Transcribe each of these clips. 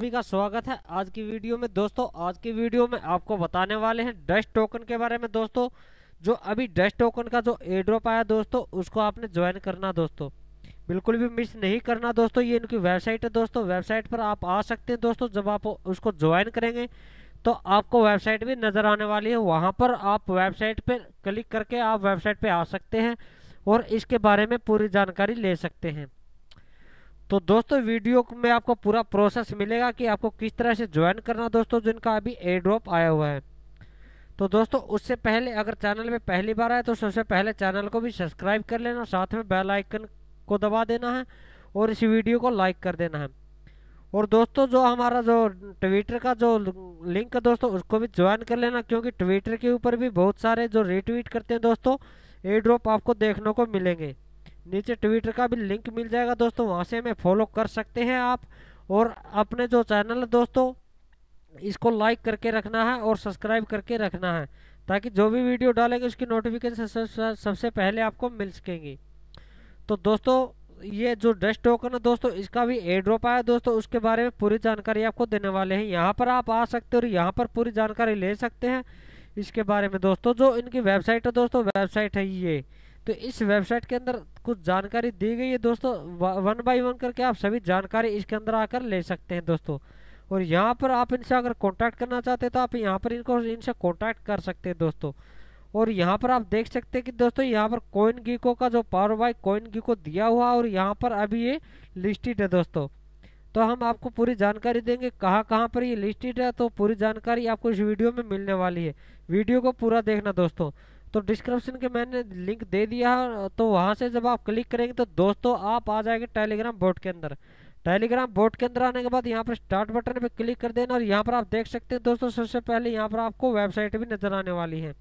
सभी का स्वागत है आज की वीडियो में दोस्तों आज की वीडियो में आपको बताने वाले हैं डस्ट टोकन के बारे में दोस्तों जो अभी डस्ट टोकन का जो एड्रॉप आया दोस्तों उसको आपने ज्वाइन करना दोस्तों बिल्कुल भी मिस नहीं करना दोस्तों ये इनकी वेबसाइट है दोस्तों वेबसाइट पर आप आ सकते हैं दोस्तों जब आप उसको ज्वाइन करेंगे तो आपको वेबसाइट भी नज़र आने वाली है वहाँ पर आप वेबसाइट पर क्लिक करके आप वेबसाइट पर आ सकते हैं और इसके बारे में पूरी जानकारी ले सकते हैं तो दोस्तों वीडियो में आपको पूरा प्रोसेस मिलेगा कि आपको किस तरह से ज्वाइन करना दोस्तों जिनका अभी ए ड्रॉप आया हुआ है तो दोस्तों उससे पहले अगर चैनल में पहली बार आए तो सबसे पहले चैनल को भी सब्सक्राइब कर लेना साथ में बेल आइकन को दबा देना है और इस वीडियो को लाइक कर देना है और दोस्तों जो हमारा जो ट्विटर का जो लिंक है दोस्तों उसको भी ज्वाइन कर लेना क्योंकि ट्विटर के ऊपर भी बहुत सारे जो रीट्वीट करते हैं दोस्तों ए ड्रॉप आपको देखने को मिलेंगे नीचे ट्विटर का भी लिंक मिल जाएगा दोस्तों वहाँ से हमें फॉलो कर सकते हैं आप और अपने जो चैनल है दोस्तों इसको लाइक करके रखना है और सब्सक्राइब करके रखना है ताकि जो भी वीडियो डालेंगे उसकी नोटिफिकेशन सबसे पहले आपको मिल सकेंगी तो दोस्तों ये जो डस्ट टोकन है दोस्तों इसका भी ए ड्रॉप आया दोस्तों उसके बारे में पूरी जानकारी आपको देने वाले हैं यहाँ पर आप आ सकते हो और यहाँ पर पूरी जानकारी ले सकते हैं इसके बारे में दोस्तों जो इनकी वेबसाइट है दोस्तों वेबसाइट है ये तो इस वेबसाइट के अंदर कुछ जानकारी दी गई है दोस्तों वन बाय वन करके आप सभी जानकारी इसके अंदर आकर ले सकते हैं दोस्तों और यहाँ पर आप इनसे अगर कॉन्टैक्ट करना चाहते हैं तो आप यहाँ पर इनको इनसे कॉन्टैक्ट कर सकते हैं दोस्तों और यहाँ पर आप देख सकते हैं कि दोस्तों यहाँ पर कोइन गीको का जो पावर बाई कोइन गीको दिया हुआ और यहाँ पर अभी ये लिस्टेड है दोस्तों तो हम आपको पूरी जानकारी देंगे कहाँ कहाँ पर ये लिस्टेड है तो पूरी जानकारी आपको इस वीडियो में मिलने वाली है वीडियो को पूरा देखना दोस्तों तो डिस्क्रिप्शन के मैंने लिंक दे दिया है तो वहाँ से जब आप क्लिक करेंगे तो दोस्तों आप आ जाएंगे टेलीग्राम बोर्ड के अंदर टेलीग्राम बोर्ड के अंदर आने के बाद यहाँ पर स्टार्ट बटन पर क्लिक कर देना और यहाँ पर आप देख सकते हैं दोस्तों सबसे पहले यहाँ पर आपको वेबसाइट भी नज़र आने वाली है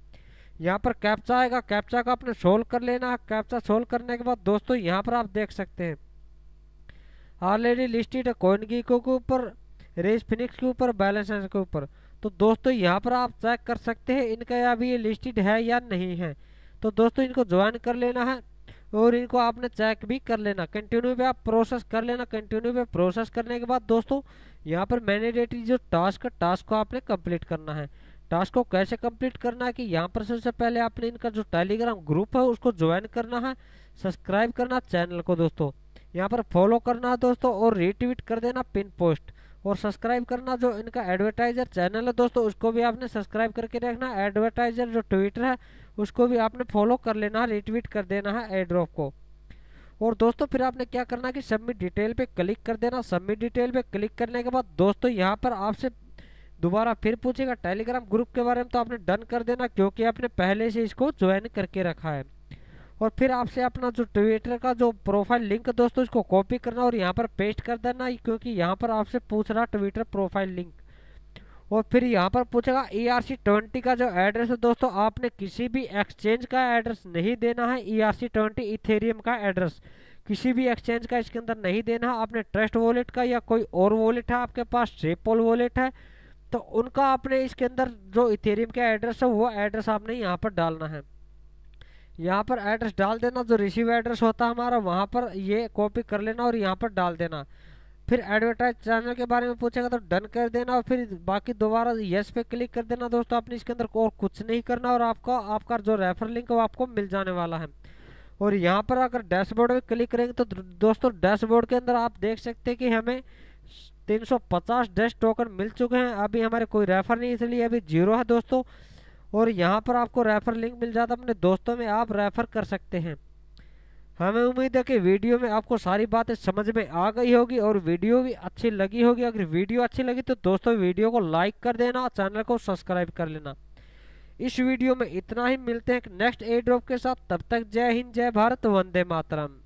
यहाँ पर कैप्चा आएगा कैप्चा का आपने सोल्व कर लेना है कैप्चा सोल्व करने के बाद दोस्तों यहाँ पर आप देख सकते हैं ऑलरेडी लिस्टेड है कोइनगी के ऊपर रेस फिनिक्स के ऊपर बैलेंस के ऊपर तो दोस्तों यहाँ पर आप चेक कर सकते हैं इनका अभी ये लिस्टेड है या नहीं है तो दोस्तों इनको ज्वाइन कर लेना है और इनको आपने चेक भी कर लेना कंटिन्यू पे आप प्रोसेस कर लेना कंटिन्यू पे प्रोसेस करने के बाद दोस्तों यहाँ पर मैनेडेटरी जो टास्क है टास्क को आपने कंप्लीट करना है टास्क को कैसे कंप्लीट करना है कि यहाँ पर सबसे पहले आपने इनका जो टेलीग्राम ग्रुप है उसको ज्वाइन करना है सब्सक्राइब करना चैनल को दोस्तों यहाँ पर फॉलो करना है दोस्तों और रिट्वीट कर देना पिन पोस्ट और सब्सक्राइब करना जो इनका एडवर्टाइजर चैनल है दोस्तों उसको भी आपने सब्सक्राइब करके रखना एडवर्टाइजर जो ट्विटर है उसको भी आपने फॉलो कर लेना है रिट्वीट कर देना है एड्रॉप को और दोस्तों फिर आपने क्या करना कि सबमिट डिटेल पे क्लिक कर देना सबमिट डिटेल पे क्लिक करने के बाद दोस्तों यहाँ पर आपसे दोबारा फिर पूछेगा टेलीग्राम ग्रुप के बारे में तो आपने डन कर देना क्योंकि आपने पहले से इसको ज्वाइन करके रखा है और फिर आपसे अपना जो ट्विटर का जो प्रोफाइल लिंक दोस्तों इसको कॉपी करना और यहाँ पर पेस्ट कर देना क्योंकि यहाँ पर आपसे पूछ रहा ट्विटर प्रोफाइल लिंक और फिर यहाँ पर पूछेगा ई आर सी ट्वेंटी का जो एड्रेस है दोस्तों आपने किसी भी एक्सचेंज का एड्रेस नहीं देना है E R C twenty Ethereum का एड्रेस किसी भी एक्सचेंज का इसके अंदर नहीं देना है आपने ट्रस्ट वॉलेट का या कोई और वॉलेट है आपके पास सेपोल वॉलेट है तो उनका आपने इसके अंदर जो इथेरियम का एड्रेस है वो एड्रेस आपने यहाँ पर डालना है यहाँ पर एड्रेस डाल देना जो रिसीव एड्रेस होता है हमारा वहाँ पर ये कॉपी कर लेना और यहाँ पर डाल देना फिर एडवर्टाइज चैनल के बारे में पूछेगा तो डन कर देना और फिर बाकी दोबारा यस पे क्लिक कर देना दोस्तों आपने इसके अंदर और कुछ नहीं करना और आपका आपका जो रेफर लिंक है वो आपको मिल जाने वाला है और यहाँ पर अगर डैशबोर्ड पर क्लिक करेंगे तो दोस्तों डैशबोर्ड के अंदर आप देख सकते हैं कि हमें 350 डैश टोकन मिल चुके हैं अभी हमारे कोई रेफर नहीं इसलिए अभी जीरो है दोस्तों और यहाँ पर आपको रेफ़र लिंक मिल जाता है अपने दोस्तों में आप रेफ़र कर सकते हैं हमें उम्मीद है कि वीडियो में आपको सारी बातें समझ में आ गई होगी और वीडियो भी अच्छी लगी होगी अगर वीडियो अच्छी लगी तो दोस्तों वीडियो को लाइक कर देना और चैनल को सब्सक्राइब कर लेना इस वीडियो में इतना ही मिलते हैं नेक्स्ट ए ड्रॉप के साथ तब तक जय हिंद जय भारत वंदे मातरम